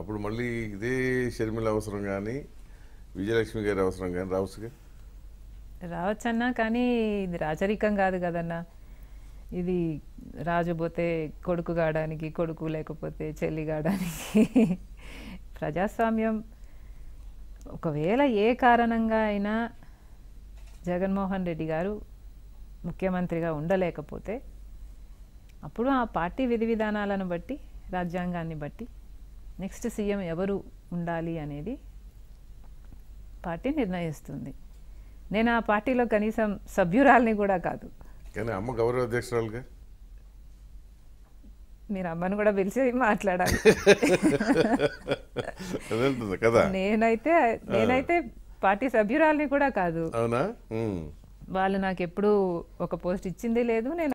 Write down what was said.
అప్పుడు మళ్ళీ ఇదే షర్మిల అవసరం కానీ విజయలక్ష్మి గారి అవసరం కానీ రావచ్చు రావచ్చన్నా కానీ ఇది రాచరికం కాదు కదన్నా ఇది రాజు పోతే కొడుకు కావడానికి కొడుకు లేకపోతే చెల్లి కావడానికి ప్రజాస్వామ్యం ఒకవేళ ఏ కారణంగా అయినా జగన్మోహన్ రెడ్డి గారు ముఖ్యమంత్రిగా ఉండలేకపోతే అప్పుడు ఆ పార్టీ విధి విధానాలను బట్టి రాజ్యాంగాన్ని బట్టి నెక్స్ట్ సీఎం ఎవరు ఉండాలి అనేది పార్టీ నిర్ణయిస్తుంది నేను ఆ పార్టీలో కనీసం సభ్యురాలని కూడా కాదు కానీ అమ్మ గౌరవ అధ్యక్షురాలుగా మీరు అమ్మను కూడా పిలిచి మాట్లాడాలి నేనైతే నేనైతే పార్టీ సభ్యురాలని కూడా కాదు అవునా వాళ్ళు నాకు ఎప్పుడు ఒక పోస్ట్ ఇచ్చింది లేదు నేను